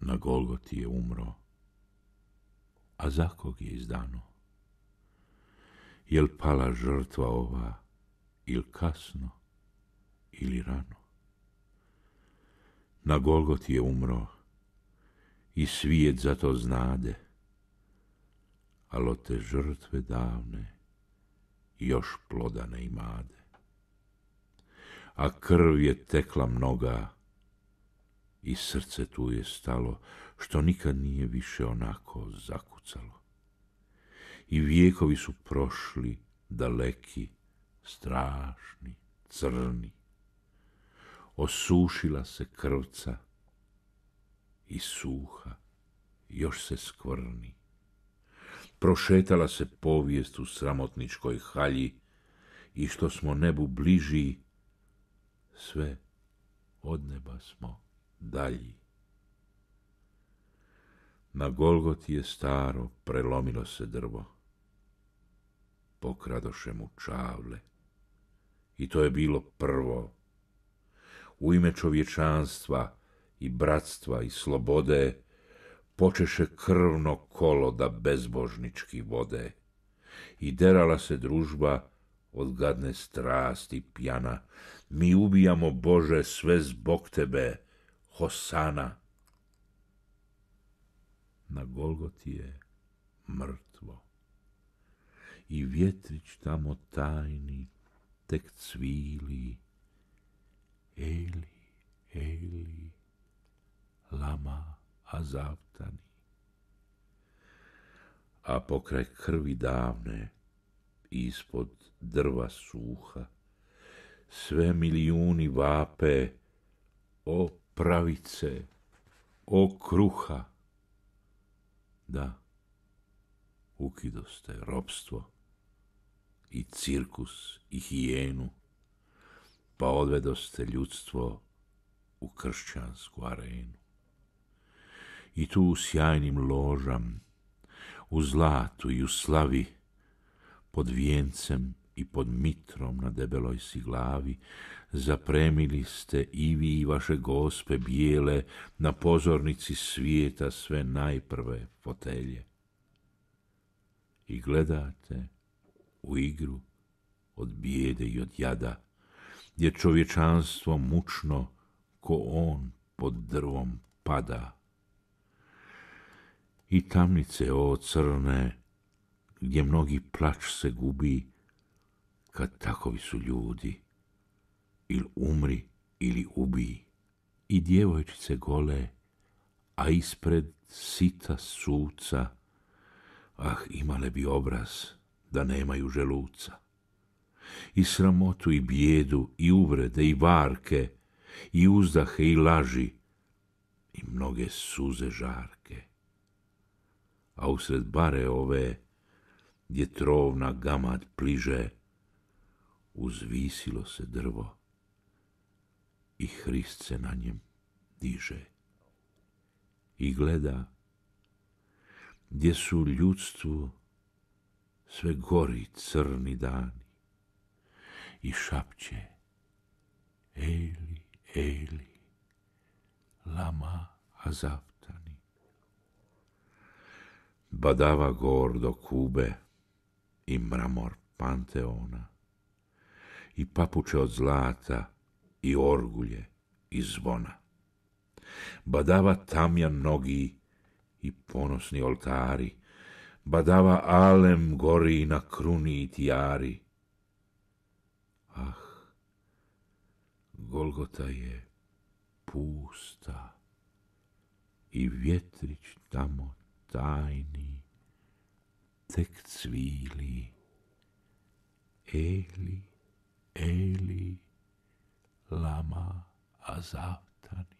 na Golgoti je umro, a za kog je izdano? Jel pala žrtva ova, il kasno, ili rano? Na Golgoti je umro, i svijet za to znade, ali od te žrtve davne još ploda ne imade. A krv je tekla mnoga, i srce tu je stalo, što nikad nije više onako zakucalo. I vijekovi su prošli, daleki, strašni, crni. Osušila se krvca i suha, još se skvrni. Prošetala se povijest u sramotničkoj halji i što smo nebu bliži, sve od neba smo dalji. Na Golgoti je staro, prelomilo se drvo. Pokradoše mu čavle. I to je bilo prvo. U ime čovječanstva i bratstva i slobode počeše krvno kolo da bezbožnički vode. I derala se družba od gadne strasti pjana. Mi ubijamo, Bože, sve zbog tebe, Hosana. Na Golgoti je mrtvo. I vjetrić tamo tajni tek cvili. Eli, Eli, lama azavtani. A pokraj krvi davne, ispod drva suha, sve milijuni vape, o pravice, o kruha. Da, ukidoste robstvo i cirkus i hijenu, pa odvedoste ljudstvo u kršćansku arenu. I tu u sjajnim ložam, u zlatu i u slavi, pod vijencem i pod mitrom na debeloj si glavi, zapremili ste i vi i vaše gospe bijele na pozornici svijeta sve najprve fotelje. I gledate u igru od bijede i od jada, gdje čovječanstvo mučno ko on pod drvom pada. I tamnice o crne, gdje mnogi plač se gubi, kad takovi su ljudi, ili umri ili ubiji. I djevojčice gole, a ispred sita suca, ah imale bi obraz da nemaju želuca. I sramotu i bijedu i uvrede i varke i uzdahe i laži i mnoge suze žarke. A usred bare ove gdje trovna gamad pliže, uzvisilo se drvo i Hrist se na njem diže i gleda gdje su ljudstvu sve gori crni dani i šapće Eli, Eli, lama azavtani. Badava gordo kube i mramor panteona i papuče od zlata, i orgulje, i zvona. Badava tamjan nogi i ponosni oltari, badava alem gori na kruni i tijari. Ah, Golgota je pusta i vjetrić tamo tajni tek cvili. Eli, Eli Lama Azavtani.